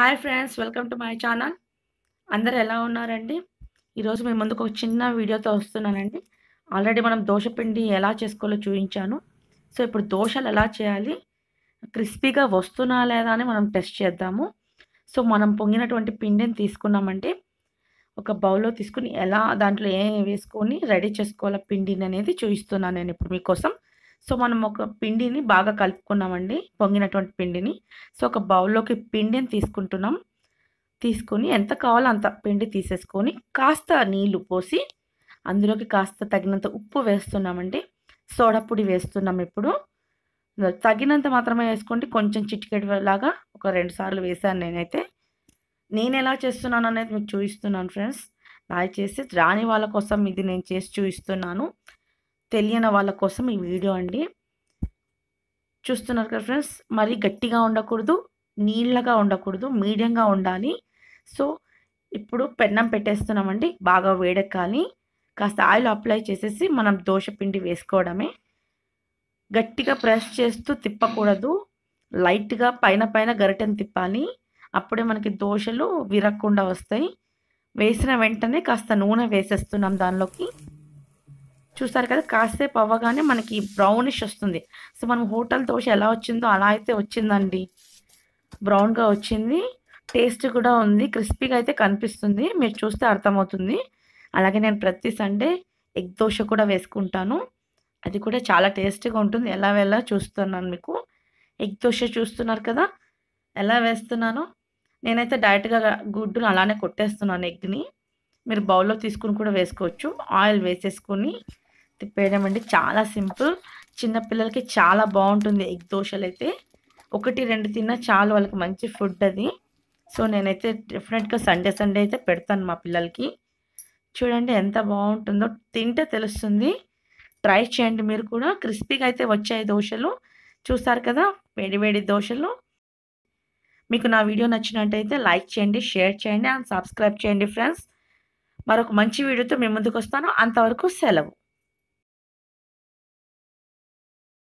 hi friends welcome to my channel అందరు ఎలా ఉన్నారండి ఈరోజు మేము ముందుకు ఒక చిన్న వీడియోతో వస్తున్నానండి ఆల్రెడీ మనం దోశ పిండి ఎలా చేసుకోవాలో చూపించాను సో ఇప్పుడు దోశలు ఎలా చేయాలి క్రిస్పీగా వస్తున్నా లేదా అని మనం టెస్ట్ చేద్దాము సో మనం పొంగినటువంటి పిండిని తీసుకున్నామంటే ఒక బౌల్లో తీసుకుని ఎలా దాంట్లో ఏం వేసుకొని రెడీ చేసుకోవాలి పిండిని అనేది చూపిస్తున్నాను నేను ఇప్పుడు మీకోసం సో మనం ఒక పిండిని బాగా కలుపుకున్నామండి పొంగినటువంటి పిండిని సో ఒక బౌల్లోకి పిండిని తీసుకుంటున్నాం తీసుకొని ఎంత కావాలో అంత పిండి తీసేసుకొని కాస్త నీళ్లు పోసి అందులోకి కాస్త తగినంత ఉప్పు వేస్తున్నామండి సోడా పొడి వేస్తున్నాం ఇప్పుడు తగినంత మాత్రమే వేసుకోండి కొంచెం చిటికెట్లాగా లాగా ఒక రెండు సార్లు వేసాను నేనైతే నేను ఎలా చేస్తున్నాను అనేది మీకు చూపిస్తున్నాను ఫ్రెండ్స్ దయచేసి రాని వాళ్ళ కోసం ఇది నేను చేసి చూపిస్తున్నాను తెలియని వాళ్ళ కోసం ఈ వీడియో అండి చూస్తున్నారు కదా ఫ్రెండ్స్ మరీ గట్టిగా ఉండకూడదు నీళ్ళగా ఉండకూడదు మీడియంగా ఉండాలి సో ఇప్పుడు పెన్నం పెట్టేస్తున్నామండి బాగా వేడెక్కాలి కాస్త ఆయిల్ అప్లై చేసేసి మనం దోశ పిండి వేసుకోవడమే గట్టిగా ప్రెస్ చేస్తూ తిప్పకూడదు లైట్గా పైన పైన గరిటెను తిప్పాలి అప్పుడే మనకి దోశలు విరగకుండా వస్తాయి వేసిన వెంటనే కాస్త నూనె వేసేస్తున్నాం దానిలోకి చూస్తారు కదా కాసేపు అవ్వగానే మనకి బ్రౌనిష్ వస్తుంది సో మనం హోటల్ దోశ ఎలా వచ్చిందో అలా అయితే వచ్చిందండి బ్రౌన్గా వచ్చింది టేస్ట్ కూడా ఉంది క్రిస్పీగా అయితే కనిపిస్తుంది మీరు చూస్తే అర్థమవుతుంది అలాగే నేను ప్రతి సండే ఎగ్ దోశ కూడా వేసుకుంటాను అది కూడా చాలా టేస్టీగా ఉంటుంది ఎలా వెళ్ళా చూస్తున్నాను మీకు ఎగ్ దోశ చూస్తున్నారు కదా ఎలా వేస్తున్నాను నేనైతే డైరెక్ట్గా గుడ్డును అలానే కొట్టేస్తున్నాను ఎగ్ని మీరు బౌల్లో తీసుకుని కూడా వేసుకోవచ్చు ఆయిల్ వేసేసుకొని తిప్పేయడం అండి చాలా సింపుల్ చిన్నపిల్లలకి చాలా బాగుంటుంది ఎగ్ దోశలు అయితే ఒకటి రెండు తిన్నా చాలు వాళ్ళకి మంచి ఫుడ్ అది సో నేనైతే డెఫినెట్గా సండే సండే అయితే పెడతాను మా పిల్లలకి చూడండి ఎంత బాగుంటుందో తింటే తెలుస్తుంది ట్రై చేయండి మీరు కూడా క్రిస్పీగా అయితే వచ్చాయి దోశలు చూస్తారు కదా వేడివేడి దోశలు మీకు నా వీడియో నచ్చినట్టయితే లైక్ చేయండి షేర్ చేయండి అండ్ సబ్స్క్రైబ్ చేయండి ఫ్రెండ్స్ మరొక మంచి వీడియోతో మేము ముందుకు వస్తాను అంతవరకు సెలవు